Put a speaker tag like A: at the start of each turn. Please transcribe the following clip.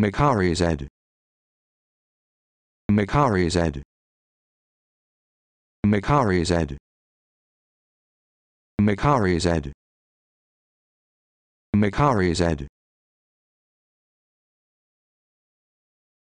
A: Makari Zed. Makari Zed. Makari Zed. Makari Zed. Macarius ed.